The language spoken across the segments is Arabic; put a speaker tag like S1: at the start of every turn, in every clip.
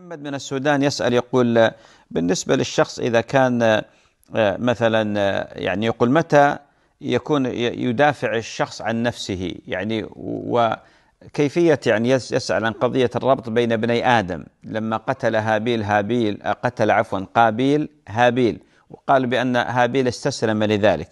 S1: محمد من السودان يسأل يقول بالنسبة للشخص إذا كان آه، مثلا آه، يعني يقول متى يكون يدافع الشخص عن نفسه يعني وكيفية يعني يسأل عن قضية الربط بين بني آدم لما قتل هابيل هابيل آه، قتل عفوا قابيل هابيل وقال بأن هابيل استسلم لذلك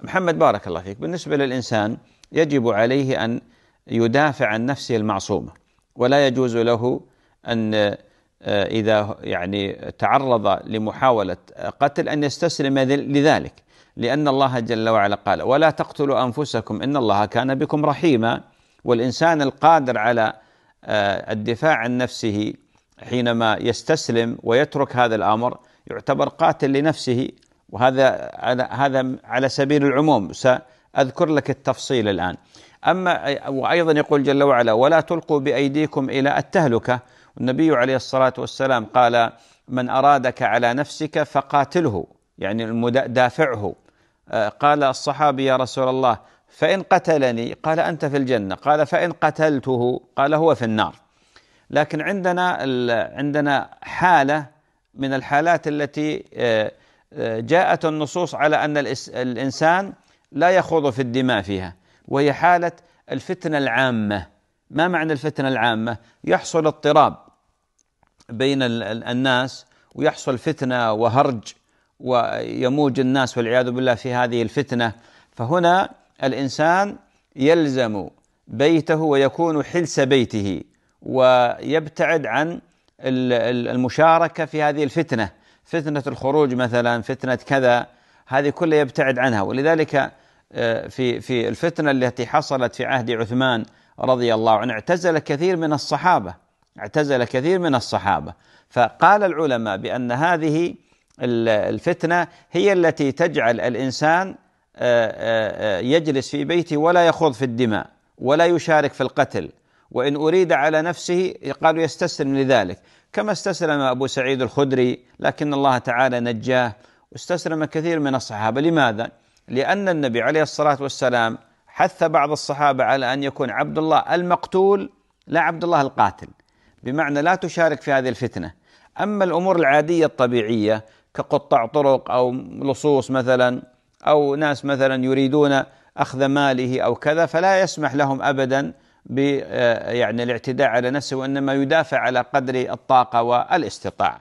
S1: محمد بارك الله فيك بالنسبة للإنسان يجب عليه أن يدافع عن نفسه المعصومة ولا يجوز له أن آه، إذا يعني تعرض لمحاولة قتل أن يستسلم لذلك لأن الله جل وعلا قال ولا تقتلوا أنفسكم إن الله كان بكم رحيما والإنسان القادر على آه، الدفاع عن نفسه حينما يستسلم ويترك هذا الأمر يعتبر قاتل لنفسه وهذا على هذا على سبيل العموم سأذكر لك التفصيل الآن أما وأيضا يقول جل وعلا ولا تلقوا بأيديكم إلى التهلكة النبي عليه الصلاة والسلام قال من أرادك على نفسك فقاتله يعني دافعه آه، قال الصحابي يا رسول الله فإن قتلني قال أنت في الجنة قال فإن قتلته قال هو في النار لكن عندنا عندنا حالة من الحالات التي آه، آه، جاءت النصوص على أن الإنسان لا يخوض في الدماء فيها وهي حالة الفتنة العامة ما معنى الفتنة العامة يحصل اضطراب بين الناس ويحصل فتنه وهرج ويموج الناس والعياذ بالله في هذه الفتنه فهنا الانسان يلزم بيته ويكون حلس بيته ويبتعد عن المشاركه في هذه الفتنه فتنه الخروج مثلا فتنه كذا هذه كلها يبتعد عنها ولذلك آه، في في الفتنه التي حصلت في عهد عثمان رضي الله عنه اعتزل كثير من الصحابه اعتزل كثير من الصحابه فقال العلماء بان هذه الفتنه هي التي تجعل الانسان آه، آه، آه، يجلس في بيته ولا يخوض في الدماء ولا يشارك في القتل وان اريد على نفسه قالوا يستسلم لذلك كما استسلم ابو سعيد الخدري لكن الله تعالى نجاه واستسلم كثير من الصحابه لماذا؟ لان النبي عليه الصلاه والسلام حث بعض الصحابه على ان يكون عبد الله المقتول لا عبد الله القاتل بمعنى لا تشارك في هذه الفتنه اما الامور العاديه الطبيعيه كقطاع طرق او لصوص مثلا او ناس مثلا يريدون اخذ ماله او كذا فلا يسمح لهم ابدا ب آه، يعني الاعتداء على نفسه وانما يدافع على قدر الطاقه والاستطاعه